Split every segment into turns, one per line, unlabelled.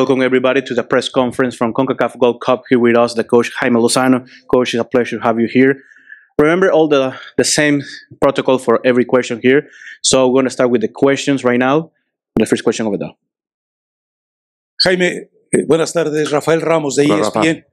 Welcome everybody to the press conference from CONCACAF Gold Cup. Here with us, the coach Jaime Lozano. Coach, it's a pleasure to have you here. Remember all the, the same protocol for every question here. So we're going to start with the questions right now. The first question over there. Jaime, eh, buenas tardes. Rafael Ramos de ESPN.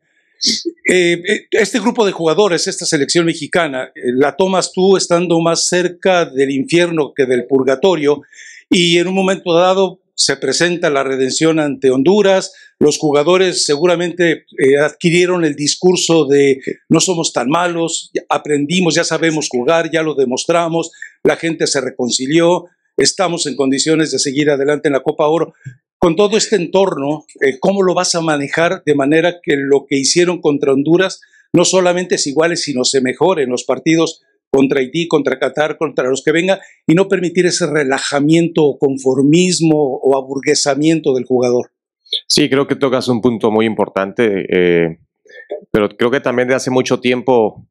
Eh, eh, este grupo de jugadores, esta selección mexicana, la tomas tú estando más cerca del infierno que del purgatorio y en un momento dado se presenta la redención ante Honduras, los jugadores seguramente eh, adquirieron el discurso de no somos tan malos, aprendimos, ya sabemos jugar, ya lo demostramos, la gente se reconcilió, estamos en condiciones de seguir adelante en la Copa Oro. Con todo este entorno, eh, ¿cómo lo vas a manejar de manera que lo que hicieron contra Honduras no solamente es igual, sino se mejore en los partidos contra Haití, contra Qatar, contra los que vengan, y no permitir ese relajamiento o conformismo o aburguesamiento del jugador.
Sí, creo que tocas un punto muy importante, eh, pero creo que también de hace mucho tiempo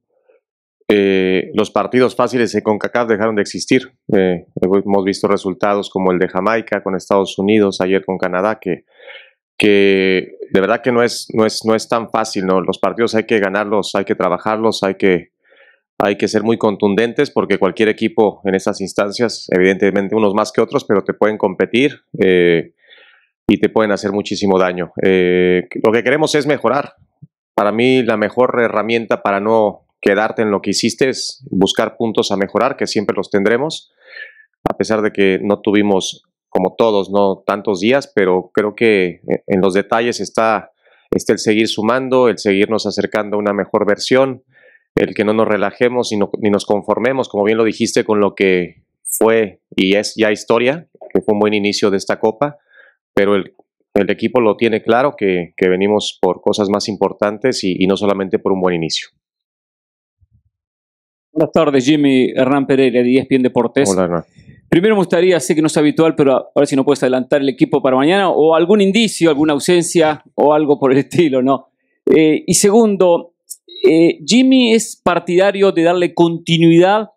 eh, los partidos fáciles con CONCACAF dejaron de existir. Eh, hemos visto resultados como el de Jamaica con Estados Unidos, ayer con Canadá, que, que de verdad que no es, no es, no es tan fácil. ¿no? Los partidos hay que ganarlos, hay que trabajarlos, hay que hay que ser muy contundentes porque cualquier equipo en estas instancias, evidentemente unos más que otros, pero te pueden competir eh, y te pueden hacer muchísimo daño. Eh, lo que queremos es mejorar. Para mí la mejor herramienta para no quedarte en lo que hiciste es buscar puntos a mejorar, que siempre los tendremos, a pesar de que no tuvimos, como todos, no tantos días, pero creo que en los detalles está, está el seguir sumando, el seguirnos acercando a una mejor versión el que no nos relajemos y no, ni nos conformemos, como bien lo dijiste, con lo que fue y es ya historia, que fue un buen inicio de esta copa, pero el, el equipo lo tiene claro que, venimos por cosas más importantes y, no solamente por un buen inicio.
Buenas tardes, Jimmy. Hernán Pereira, de ESPN Deportes. Hola, Hernán. Primero me gustaría, sé que no es habitual, pero ahora si no puedes adelantar el equipo para mañana o algún indicio, alguna ausencia o algo por el estilo, ¿no? Eh, y segundo, eh, Jimmy es partidario de darle continuidad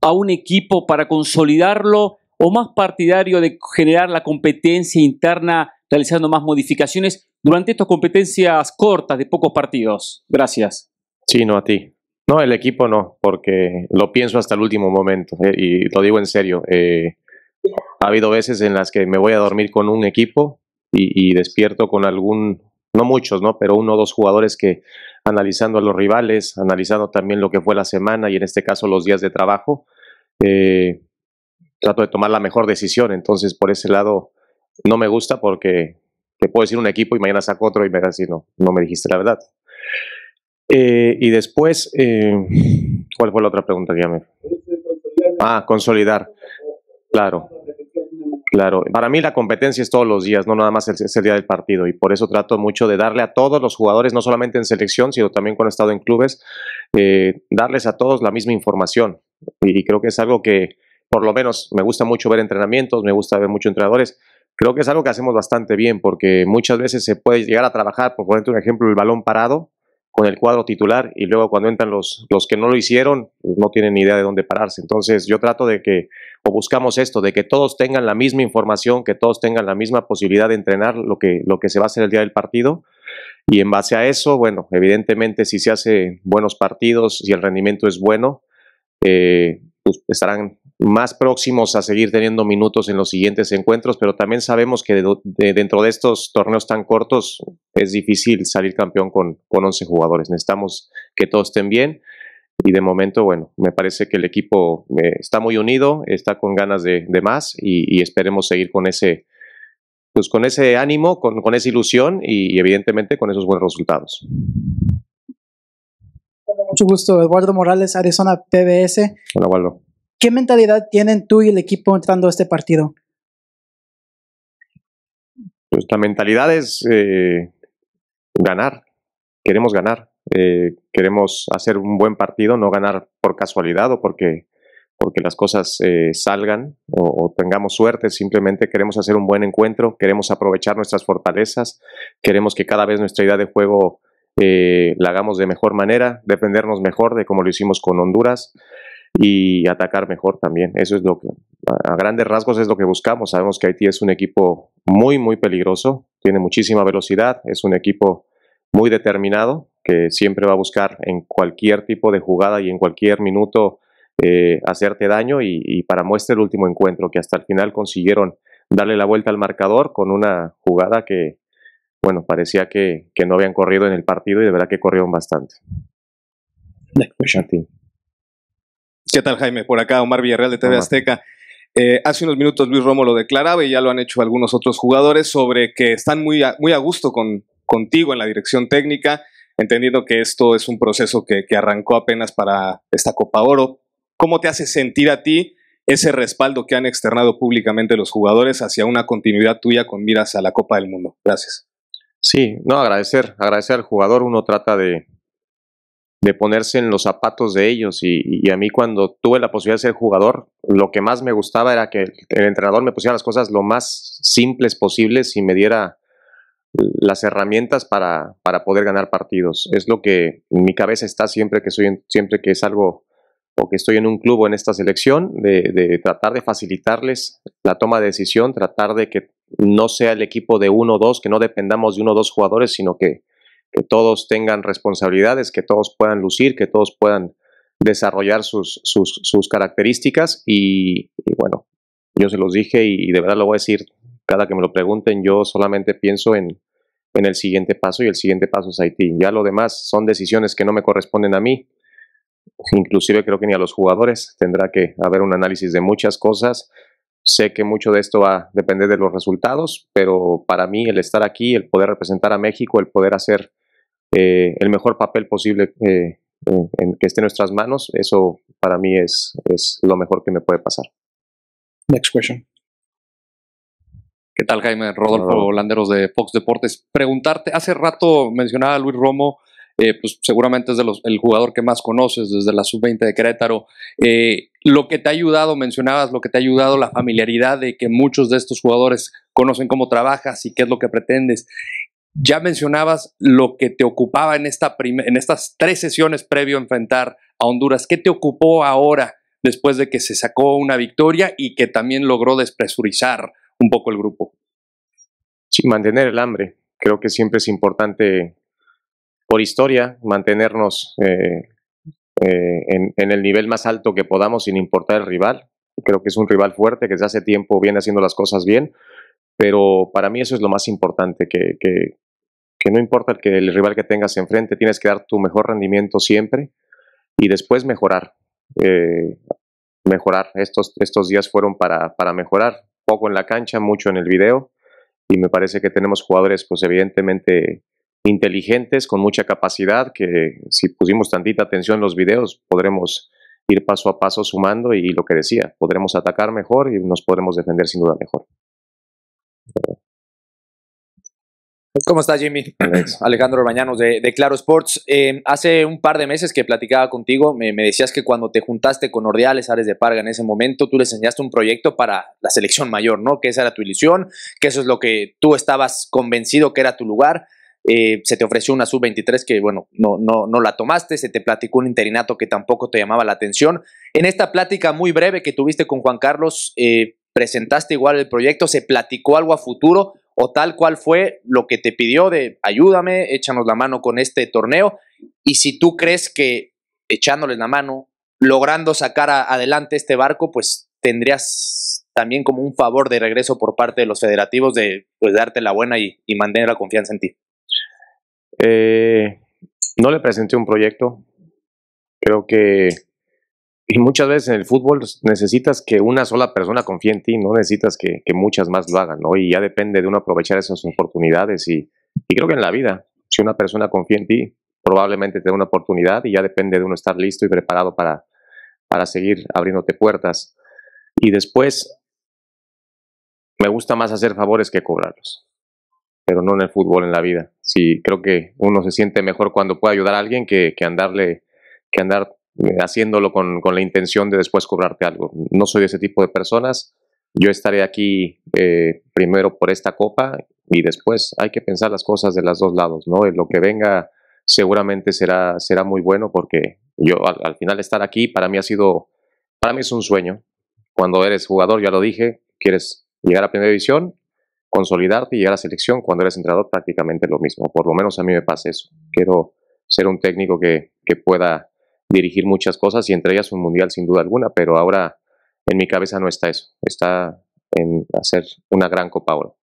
a un equipo para consolidarlo o más partidario de generar la competencia interna realizando más modificaciones durante estas competencias cortas de pocos partidos? Gracias. Sí, no a
ti. No, el equipo no, porque lo pienso hasta el último momento eh, y lo digo en serio. Eh, ha habido veces en las que me voy a dormir con un equipo y, y, despierto con algún, no muchos, ¿no? Pero uno o dos jugadores que analizando a los rivales, analizando también lo que fue la semana y en este caso los días de trabajo. Eh, trato de tomar la mejor decisión, entonces por ese lado no me gusta porque te puedo decir un equipo y mañana saco otro y me vas no, no me dijiste la verdad. Eh, y después, eh, ¿cuál fue la otra pregunta que llamé? Ah, consolidar. Claro. Claro, para mí la competencia es todos los días, no nada más el, día del partido y por eso trato mucho de darle a todos los jugadores, no solamente en selección, sino también cuando he estado en clubes, eh, darles a todos la misma información y, creo que es algo que por lo menos me gusta mucho ver entrenamientos, me gusta ver mucho entrenadores, creo que es algo que hacemos bastante bien porque muchas veces se puede llegar a trabajar, por ponerte un ejemplo, el balón parado, con el cuadro titular y luego cuando entran los, los que no lo hicieron, pues, no tienen ni idea de dónde pararse. Entonces yo trato de que, o buscamos esto, de que todos tengan la misma información, que todos tengan la misma posibilidad de entrenar lo que, lo que se va a hacer el día del partido. Y en base a eso, bueno, evidentemente si se hace buenos partidos, si el rendimiento es bueno, eh, pues estarán más próximos a seguir teniendo minutos en los siguientes encuentros, pero también sabemos que dentro de estos torneos tan cortos es difícil salir campeón con, con 11 jugadores. Necesitamos que todos estén bien y de momento, bueno, me parece que el equipo eh, está muy unido, está con ganas de, de más y, esperemos seguir con ese, pues con ese ánimo, con, esa ilusión y, evidentemente con esos buenos resultados
mucho gusto. Eduardo Morales, Arizona PBS. Hola, Waldo. ¿Qué mentalidad tienen tú y el equipo entrando a este partido?
Nuestra mentalidad es eh, ganar. Queremos ganar. Eh, queremos hacer un buen partido, no ganar por casualidad o porque, porque las cosas eh, salgan o, tengamos suerte. Simplemente queremos hacer un buen encuentro, queremos aprovechar nuestras fortalezas, queremos que cada vez nuestra idea de juego la hagamos de mejor manera, defendernos mejor de cómo lo hicimos con Honduras y atacar mejor también. Eso es lo que, a grandes rasgos, es lo que buscamos. Sabemos que Haití es un equipo muy, muy peligroso, tiene muchísima velocidad, es un equipo muy determinado que siempre va a buscar en cualquier tipo de jugada y en cualquier minuto eh, hacerte daño y, para muestra el último encuentro que hasta el final consiguieron darle la vuelta al marcador con una jugada que, bueno, parecía que, que no habían corrido en el partido y de verdad que corrieron bastante. Next
¿Qué tal, Jaime? Por acá, Omar Villarreal de TV Azteca. Eh, hace unos minutos Luis Romo lo declaraba y ya lo han hecho algunos otros jugadores sobre que están muy a, muy a gusto contigo en la dirección técnica, entendiendo que esto es un proceso que, que arrancó apenas para esta Copa Oro. ¿Cómo te hace sentir a ti ese respaldo que han externado públicamente los jugadores hacia una continuidad tuya con miras a la Copa del Mundo? Gracias.
Sí, no, agradecer, agradecer al jugador. Uno trata de, de ponerse en los zapatos de ellos. Y, a mí cuando tuve la posibilidad de ser jugador, lo que más me gustaba era que el entrenador me pusiera las cosas lo más simples posibles y me diera las herramientas para, para poder ganar partidos. Es lo que en mi cabeza está siempre que, soy, siempre que es algo o que estoy en un club o en esta selección, de, de tratar de facilitarles la toma de decisión, tratar de que no sea el equipo de uno o dos, que no dependamos de uno o dos jugadores, sino que que todos tengan responsabilidades, que todos puedan lucir, que todos puedan desarrollar sus, sus, características y, bueno, yo se los dije y de verdad lo voy a decir cada que me lo pregunten, yo solamente pienso en, en el siguiente paso y el siguiente paso es Haití. Ya lo demás son decisiones que no me corresponden a mí, inclusive creo que ni a los jugadores, tendrá que haber un análisis de muchas cosas. Sé que mucho de esto va a depender de los resultados, pero para mí el estar aquí, el poder representar a México, el poder hacer eh, el mejor papel posible eh, en, que esté en nuestras manos. Eso para mí es, es lo mejor que me puede pasar. Next question. ¿Qué tal, Jaime? Rodolfo Landeros de Fox Deportes. Preguntarte, hace rato mencionaba a Luis Romo, eh, pues seguramente es de los, el jugador que
más conoces desde la sub-20 de Querétaro. lo que te ha ayudado, mencionabas, lo que te ha ayudado la familiaridad de que muchos de estos jugadores conocen cómo trabajas y qué es lo que pretendes. Ya mencionabas lo que te ocupaba en, esta en estas tres sesiones previo a enfrentar a Honduras. ¿Qué te ocupó ahora después de que se sacó una victoria y que
también logró despresurizar un poco el grupo? Sí, mantener el hambre. Creo que siempre es importante, por historia, mantenernos eh, eh, en, en, el nivel más alto que podamos sin importar el rival. Creo que es un rival fuerte que desde hace tiempo viene haciendo las cosas bien pero para mí eso es lo más importante, que, no importa el, rival que tengas enfrente, tienes que dar tu mejor rendimiento siempre y después mejorar. Eh, mejorar. Estos, estos días fueron para, mejorar, poco en la cancha, mucho en el video y me parece que tenemos jugadores pues evidentemente inteligentes, con mucha capacidad, que si pusimos tantita atención en los videos podremos ir paso a paso sumando y lo que decía, podremos atacar mejor y nos podremos defender sin duda mejor. ¿Cómo estás, Jimmy? Alejandro Bañanos de, Claro Sports. Eh, hace un par de meses que platicaba contigo, me, decías que cuando te juntaste con Ordiales, Ares de Parga en ese momento, tú le enseñaste un proyecto para la selección mayor, ¿no? Que esa era tu ilusión, que eso es lo que tú estabas convencido que era tu lugar. Eh, se te ofreció una sub-23 que, bueno, no, no, no la tomaste, se te platicó un interinato que tampoco te llamaba la atención. En esta plática muy breve que tuviste con Juan Carlos, eh, presentaste igual el proyecto, se platicó algo a futuro o tal cual fue lo que te pidió de ayúdame, échanos la mano con este torneo. Y si tú crees que echándoles la mano, logrando sacar adelante este barco, pues tendrías también como un favor de regreso por parte de los federativos de pues, darte la buena y, y, mantener la confianza en ti. Eh, no le presenté un proyecto. Creo que y muchas veces en el fútbol necesitas que una sola persona confíe en ti, no necesitas que, muchas más lo hagan, ¿no? Y ya depende de uno aprovechar esas oportunidades y, creo que en la vida, si una persona confía en ti, probablemente te dé una oportunidad y ya depende de uno estar listo y preparado para, seguir abriéndote puertas. Y después, me gusta más hacer favores que cobrarlos, pero no en el fútbol, en la vida. Sí, creo que uno se siente mejor cuando puede ayudar a alguien que, andarle, que andar haciéndolo con, con, la intención de después cobrarte algo. No soy ese tipo de personas. Yo estaré aquí eh, primero por esta copa y después hay que pensar las cosas de los dos lados, ¿no? Lo que venga seguramente será, será muy bueno porque yo al, final estar aquí para mí ha sido, para mí es un sueño. Cuando eres jugador, ya lo dije, quieres llegar a primera división, consolidarte y llegar a selección. Cuando eres entrenador prácticamente lo mismo. Por lo menos a mí me pasa eso. Quiero ser un técnico que, que pueda dirigir muchas cosas y entre ellas un mundial sin duda alguna, pero ahora en mi cabeza no está eso, está en hacer una gran Copa Oro.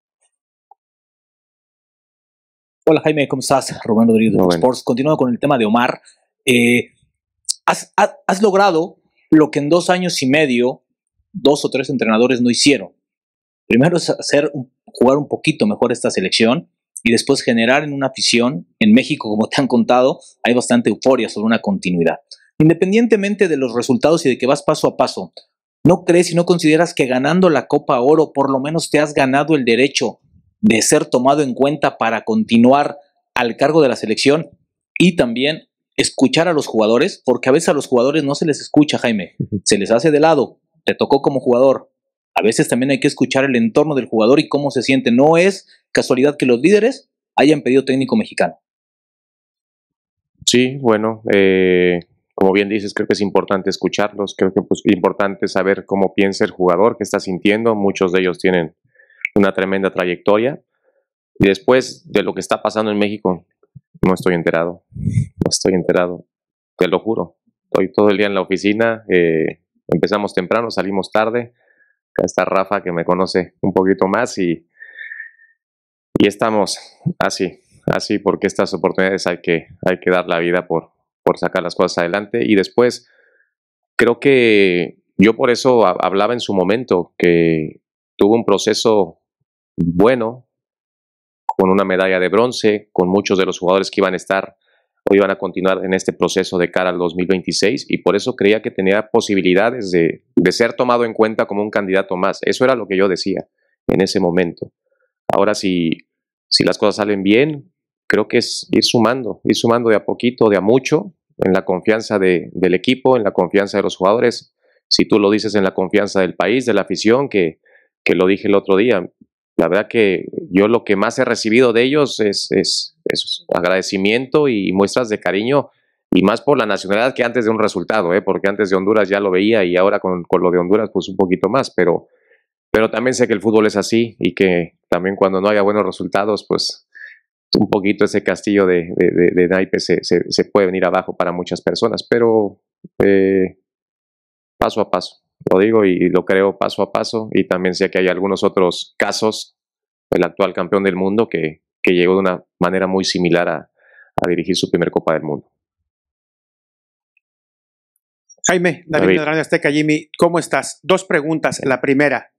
Hola Jaime, ¿cómo estás? Rubén Rodríguez de Sports. Continuando con el tema de Omar, eh, has, logrado lo que en dos años y medio dos o tres entrenadores no hicieron. Primero es hacer, jugar un poquito mejor esta selección y después generar en una afición, en México, como te han contado, hay bastante euforia sobre una continuidad. Independientemente de los resultados y de que vas paso a paso, ¿no crees y no consideras que ganando la Copa Oro por lo menos te has ganado el derecho de ser tomado en cuenta para continuar al cargo de la selección y también escuchar a los jugadores? Porque a veces a los jugadores no se les escucha, Jaime, se les hace de lado, te tocó como jugador. A veces también hay que escuchar el entorno del jugador y cómo se siente. No es Casualidad que los líderes hayan pedido técnico mexicano. Sí, bueno,
eh, como bien dices, creo que es importante escucharlos, creo que es pues, importante saber cómo piensa el jugador, qué está sintiendo. Muchos de ellos tienen una tremenda trayectoria. Y después de lo que está pasando en México, no estoy enterado, no estoy enterado, te lo juro. Estoy todo el día en la oficina, eh, empezamos temprano, salimos tarde. Acá está Rafa que me conoce un poquito más y y estamos así, así, porque estas oportunidades hay que, hay que dar la vida por, por sacar las cosas adelante. Y después, creo que yo por eso hablaba en su momento que tuvo un proceso bueno, con una medalla de bronce, con muchos de los jugadores que iban a estar o iban a continuar en este proceso de cara al 2026 y por eso creía que tenía posibilidades de, ser tomado en cuenta como un candidato más. Eso era lo que yo decía en ese momento. Ahora, sí si las cosas salen bien, creo que es ir sumando, ir sumando de a poquito, de a mucho, en la confianza de, del equipo, en la confianza de los jugadores. Si tú lo dices en la confianza del país, de la afición, que, que lo dije el otro día, la verdad que yo lo que más he recibido de ellos es, es, agradecimiento y muestras de cariño, y más por la nacionalidad que antes de un resultado, ¿eh? porque antes de Honduras ya lo veía y ahora con, con lo de Honduras pues un poquito más, pero pero también sé que el fútbol es así y que también cuando no haya buenos resultados, pues un poquito ese castillo de, naipes se, puede venir abajo para muchas personas, pero eh, paso a paso, lo digo y lo creo paso a paso y también sé que hay algunos otros casos, el actual campeón del mundo que, que llegó de una manera muy similar a, dirigir su primer Copa del Mundo.
Jaime, David, de Azteca, Jimmy, ¿cómo estás? Dos preguntas. La primera,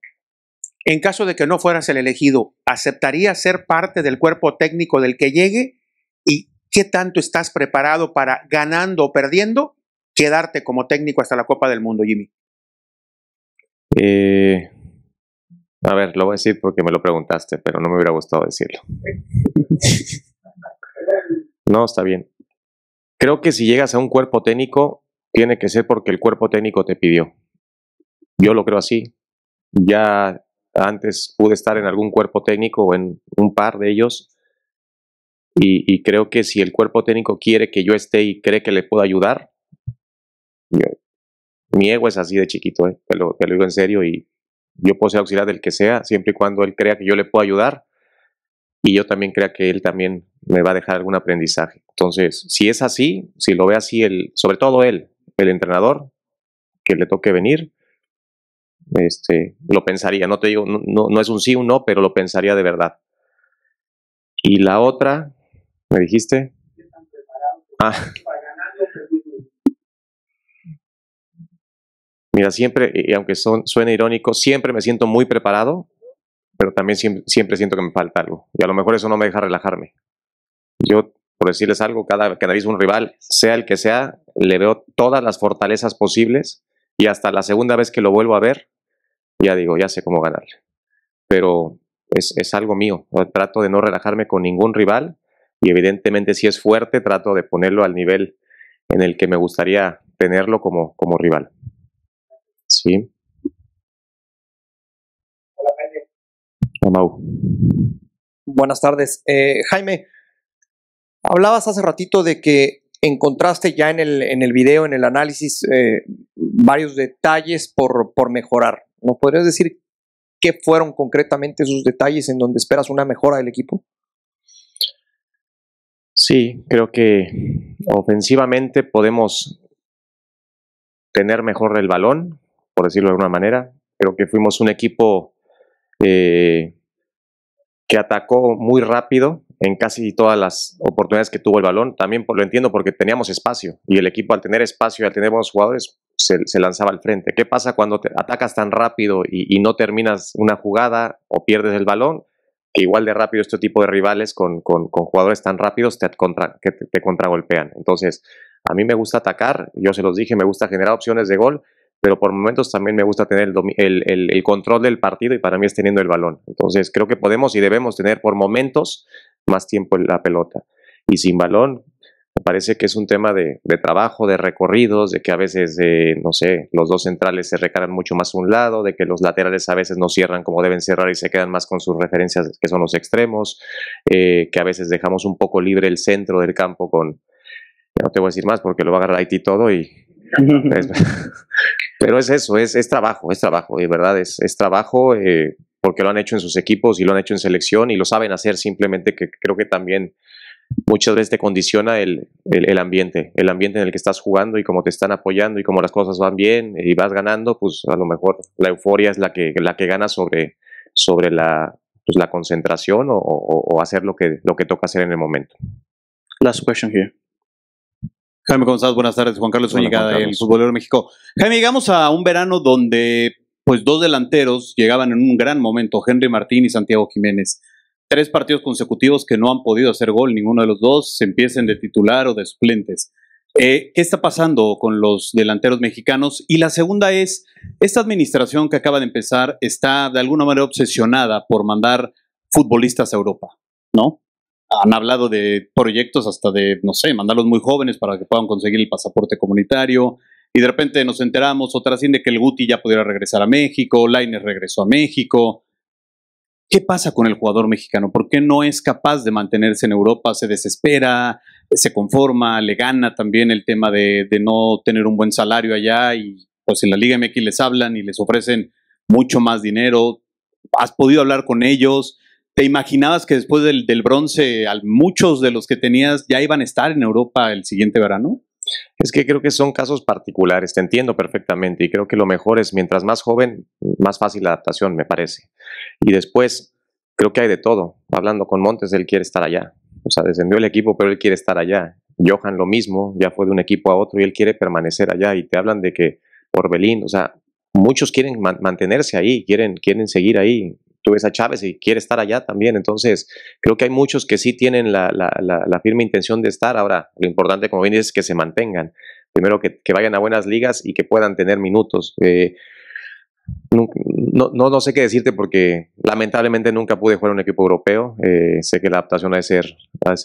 en caso de que no fueras el elegido, ¿aceptarías ser parte del cuerpo técnico del que llegue? ¿Y qué tanto estás preparado para, ganando o perdiendo, quedarte como técnico hasta la Copa del Mundo, Jimmy?
Eh, a ver, lo voy a decir porque me lo preguntaste, pero no me hubiera gustado decirlo. no, está bien. Creo que si llegas a un cuerpo técnico, tiene que ser porque el cuerpo técnico te pidió. Yo lo creo así. Ya antes pude estar en algún cuerpo técnico o en un par de ellos. Y, creo que si el cuerpo técnico quiere que yo esté y cree que le puedo ayudar, mi ego es así de chiquito, ¿eh? te, lo, digo en serio. Y yo puedo ser auxiliar del que sea, siempre y cuando él crea que yo le puedo ayudar. Y yo también crea que él también me va a dejar algún aprendizaje. Entonces, si es así, si lo ve así, el, sobre todo él, el entrenador, que le toque venir, este, lo pensaría, no te digo, no, no, es un sí, un no, pero lo pensaría de verdad. Y la otra, ¿me dijiste? Ah. Mira, siempre, y aunque son, suene irónico, siempre me siento muy preparado, pero también siempre, siento que me falta algo. Y a lo mejor eso no me deja relajarme. Yo, por decirles algo, cada que un rival, sea el que sea, le veo todas las fortalezas posibles y hasta la segunda vez que lo vuelvo a ver, ya digo, ya sé cómo ganarle. Pero es, es algo mío. Trato de no relajarme con ningún rival y evidentemente si es fuerte trato de ponerlo al nivel en el que me gustaría tenerlo como, como rival. Sí.
Hola, Buenas tardes. Eh,
Jaime, hablabas hace ratito de que encontraste ya en el, en el video, en el análisis, eh, varios detalles por, por mejorar. ¿Nos podrías decir qué fueron concretamente esos detalles en donde esperas una mejora del equipo? Sí, creo que ofensivamente podemos tener mejor el balón, por decirlo de alguna manera. Creo que fuimos un equipo eh, que atacó muy rápido en casi todas las oportunidades que tuvo el balón. También lo entiendo porque teníamos espacio y el equipo al tener espacio y al tener buenos jugadores se, lanzaba al frente. ¿Qué pasa cuando te atacas tan rápido y, no terminas una jugada o pierdes el balón? Que igual de rápido este tipo de rivales con, con, jugadores tan rápidos te contra, que te, contragolpean. Entonces, a mí me gusta atacar, yo se los dije, me gusta generar opciones de gol, pero por momentos también me gusta tener el, el, control del partido y para mí es teniendo el balón. Entonces creo que podemos y debemos tener por momentos más tiempo en la pelota. Y sin balón, me parece que es un tema de, trabajo, de recorridos, de que a veces, eh, no sé, los dos centrales se recargan mucho más a un lado, de que los laterales a veces no cierran como deben cerrar y se quedan más con sus referencias que son los extremos, eh, que a veces dejamos un poco libre el centro del campo con... No te voy a decir más porque lo va a agarrar Haití todo y, pero es eso, es, trabajo, es trabajo, es verdad, es, trabajo eh, porque lo han hecho en sus equipos y lo han hecho en selección y lo saben hacer simplemente que creo que también muchas veces te condiciona el, ambiente, el ambiente en el que estás jugando y cómo te están apoyando y cómo las cosas van bien y vas ganando, pues a lo mejor la euforia es la que, la que gana sobre, sobre la, pues, la concentración o, hacer lo que, lo que toca hacer en el momento. Last question here.
Jaime, ¿cómo Buenas tardes. Juan Carlos llegada del Futbolero de México. Jaime, llegamos a un verano donde pues dos delanteros llegaban en un gran momento, Henry Martín y Santiago Jiménez tres partidos consecutivos que no han podido hacer gol, ninguno de los dos, se empiecen de titular o de suplentes. Eh, ¿Qué está pasando con los delanteros mexicanos? Y la segunda es, esta administración que acaba de empezar está de alguna manera obsesionada por mandar futbolistas a Europa, ¿no? Han hablado de proyectos hasta de, no sé, mandarlos muy jóvenes para que puedan conseguir el pasaporte comunitario. Y de repente nos enteramos, otra de que el Guti ya pudiera regresar a México, Lainer regresó a México. ¿Qué pasa con el jugador mexicano? ¿Por qué no es capaz de mantenerse en Europa? ¿Se desespera? ¿Se conforma? ¿Le gana también el tema de, no tener un buen salario allá? Y pues en la Liga MX les hablan y les ofrecen mucho más dinero. ¿Has podido hablar con ellos? ¿Te imaginabas que después del, bronce, muchos de los que tenías ya iban a estar en Europa el siguiente verano? Es que creo que son
casos particulares, te entiendo perfectamente y creo que lo mejor es mientras más joven, más fácil la adaptación, me parece. Y después, creo que hay de todo. Hablando con Montes, él quiere estar allá. O sea, descendió el equipo, pero él quiere estar allá. Johan lo mismo, ya fue de un equipo a otro y él quiere permanecer allá. Y te hablan de que por Orbelín, o sea, muchos quieren mantenerse ahí, quieren, quieren seguir ahí ves a Chávez y quiere estar allá también. Entonces, creo que hay muchos que sí tienen la, la, firme intención de estar. Ahora, lo importante, como bien dices, es que se mantengan. Primero, que, que vayan a buenas ligas y que puedan tener minutos. Eh, no, no, no, sé qué decirte porque lamentablemente nunca pude jugar en un equipo europeo. Eh, sé que la adaptación ha de ser,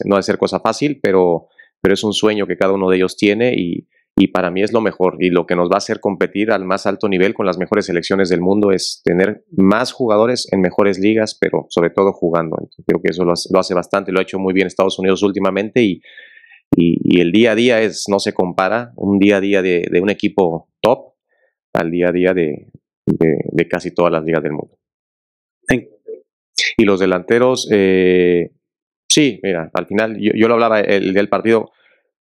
no ha de ser cosa fácil, pero, pero es un sueño que cada uno de ellos tiene y, y para mí es lo mejor y lo que nos va a hacer competir al más alto nivel con las mejores selecciones del mundo es tener más jugadores en mejores ligas, pero sobre todo jugando. creo que eso lo hace, bastante, lo ha hecho muy bien Estados Unidos últimamente y, y, el día a día es no se compara un día a día de, un equipo top al día a día de, de, casi todas las ligas del mundo. Y los delanteros, eh, sí, mira, al final yo, yo lo hablaba el del partido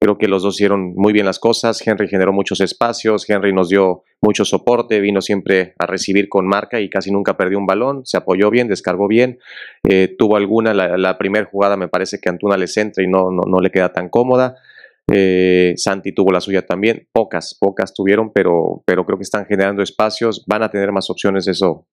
Creo que los dos hicieron muy bien las cosas. Henry generó muchos espacios, Henry nos dio mucho soporte, vino siempre a recibir con marca y casi nunca perdió un balón. Se apoyó bien, descargó bien. Eh, tuvo alguna, la, primera jugada me parece que Antuna le centra y no, no, no le queda tan cómoda. Eh, Santi tuvo la suya también. Pocas, pocas tuvieron, pero, pero creo que están generando espacios. Van a tener más opciones, eso,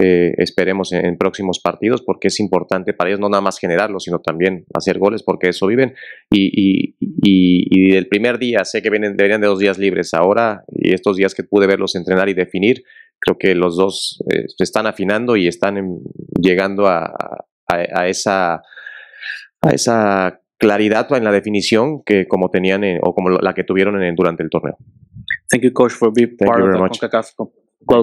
eh, esperemos en, próximos partidos, porque es importante para ellos no nada más generarlos sino también hacer goles, porque eso viven. Y, y, del primer día, sé que vienen, deberían de dos días libres ahora, y estos días que pude verlos entrenar y definir, creo que los dos eh, se están afinando y están llegando a, a, esa a esa claridad en la definición que como tenían o como la que tuvieron durante el torneo. Thank coach, for part